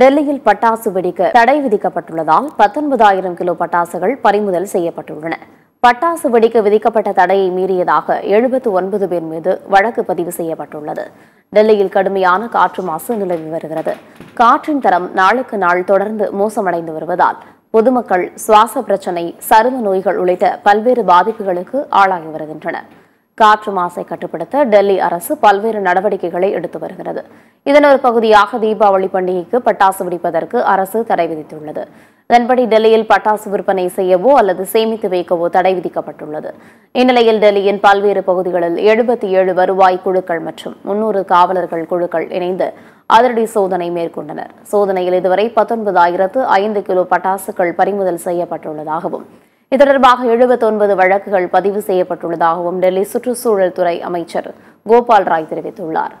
டெல்லியில் பட்டாசு வெடிக்க தடை விதிக்கப்பட்டுள்ளதால் பத்தொன்பதாயிரம் கிலோ பட்டாசுகள் பறிமுதல் செய்யப்பட்டுள்ளன பட்டாசு வெடிக்க விதிக்கப்பட்ட தடையை மீறியதாக எழுபத்து ஒன்பது பேர் மீது வழக்கு பதிவு செய்யப்பட்டுள்ளது டெல்லியில் கடுமையான காற்று மாசு நிலவி வருகிறது காற்றின் தரம் நாளுக்கு நாள் தொடர்ந்து மோசமடைந்து வருவதால் பொதுமக்கள் சுவாச பிரச்சனை சரும நோய்கள் உள்ளிட்ட பல்வேறு பாதிப்புகளுக்கு ஆளாகி வருகின்றனர் காற்று மாசை கட்டுப்படுத்த டெல்லி அரசு பல்வேறு நடவடிக்கைகளை எடுத்து வருகிறது இதன் ஒரு பகுதியாக தீபாவளி பண்டிகைக்கு பட்டாசு வெடிப்பதற்கு அரசு தடை விதித்துள்ளது இதன்படி டெல்லியில் பட்டாசு விற்பனை செய்யவோ அல்லது சேமித்து வைக்கவோ தடை விதிக்கப்பட்டுள்ளது இந்நிலையில் டெல்லியின் பல்வேறு பகுதிகளில் எழுபத்தி ஏழு வருவாய் குழுக்கள் மற்றும் முன்னூறு காவலர்கள் குழுக்கள் இணைந்து அதிரடி சோதனை மேற்கொண்டனர் சோதனையில் இதுவரை பத்தொன்பதாயிரத்து ஐந்து கிலோ பட்டாசுகள் பறிமுதல் செய்யப்பட்டுள்ளதாகவும் இது தொடர்பாக ஒன்பது வழக்குகள் பதிவு செய்யப்பட்டுள்ளதாகவும் டெல்லி சுற்றுச்சூழல் துறை அமைச்சர் கோபால் ராய் தெரிவித்துள்ளார்